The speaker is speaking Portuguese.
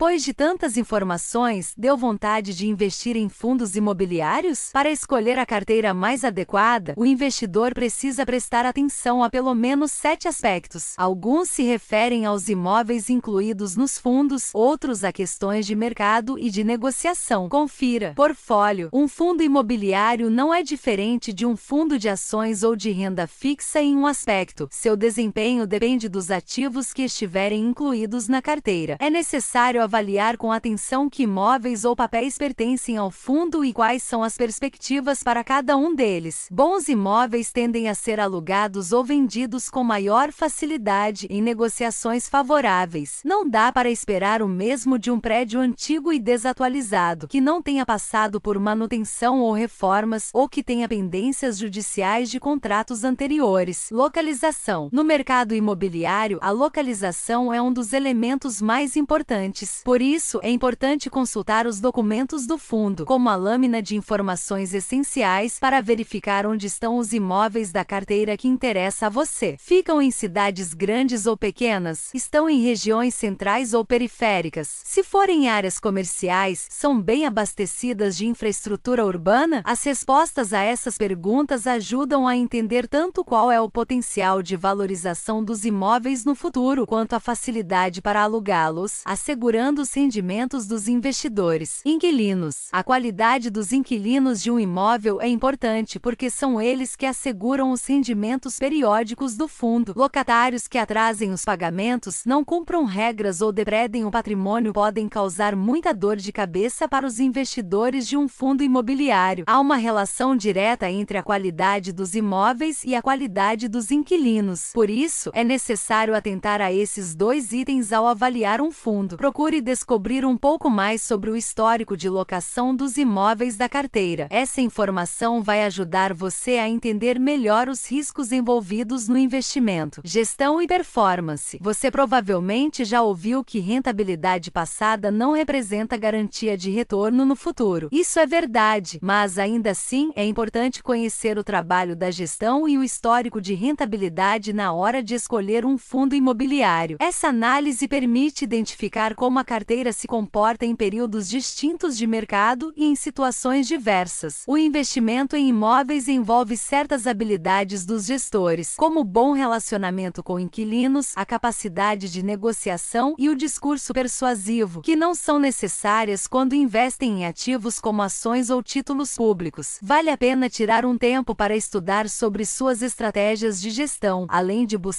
Depois de tantas informações, deu vontade de investir em fundos imobiliários? Para escolher a carteira mais adequada, o investidor precisa prestar atenção a pelo menos sete aspectos. Alguns se referem aos imóveis incluídos nos fundos, outros a questões de mercado e de negociação. Confira. Portfólio. Um fundo imobiliário não é diferente de um fundo de ações ou de renda fixa em um aspecto. Seu desempenho depende dos ativos que estiverem incluídos na carteira. É necessário avaliar com atenção que imóveis ou papéis pertencem ao fundo e quais são as perspectivas para cada um deles. Bons imóveis tendem a ser alugados ou vendidos com maior facilidade em negociações favoráveis. Não dá para esperar o mesmo de um prédio antigo e desatualizado, que não tenha passado por manutenção ou reformas ou que tenha pendências judiciais de contratos anteriores. Localização: No mercado imobiliário, a localização é um dos elementos mais importantes. Por isso, é importante consultar os documentos do fundo, como a lâmina de informações essenciais, para verificar onde estão os imóveis da carteira que interessa a você. Ficam em cidades grandes ou pequenas, estão em regiões centrais ou periféricas. Se forem áreas comerciais, são bem abastecidas de infraestrutura urbana? As respostas a essas perguntas ajudam a entender tanto qual é o potencial de valorização dos imóveis no futuro, quanto a facilidade para alugá-los, assegurando aumentando os rendimentos dos investidores. Inquilinos. A qualidade dos inquilinos de um imóvel é importante porque são eles que asseguram os rendimentos periódicos do fundo. Locatários que atrasem os pagamentos, não cumpram regras ou depredem o patrimônio podem causar muita dor de cabeça para os investidores de um fundo imobiliário. Há uma relação direta entre a qualidade dos imóveis e a qualidade dos inquilinos. Por isso, é necessário atentar a esses dois itens ao avaliar um fundo. Procure e descobrir um pouco mais sobre o histórico de locação dos imóveis da carteira. Essa informação vai ajudar você a entender melhor os riscos envolvidos no investimento, gestão e performance. Você provavelmente já ouviu que rentabilidade passada não representa garantia de retorno no futuro. Isso é verdade, mas ainda assim é importante conhecer o trabalho da gestão e o histórico de rentabilidade na hora de escolher um fundo imobiliário. Essa análise permite identificar como uma carteira se comporta em períodos distintos de mercado e em situações diversas. O investimento em imóveis envolve certas habilidades dos gestores, como bom relacionamento com inquilinos, a capacidade de negociação e o discurso persuasivo, que não são necessárias quando investem em ativos como ações ou títulos públicos. Vale a pena tirar um tempo para estudar sobre suas estratégias de gestão, além de buscar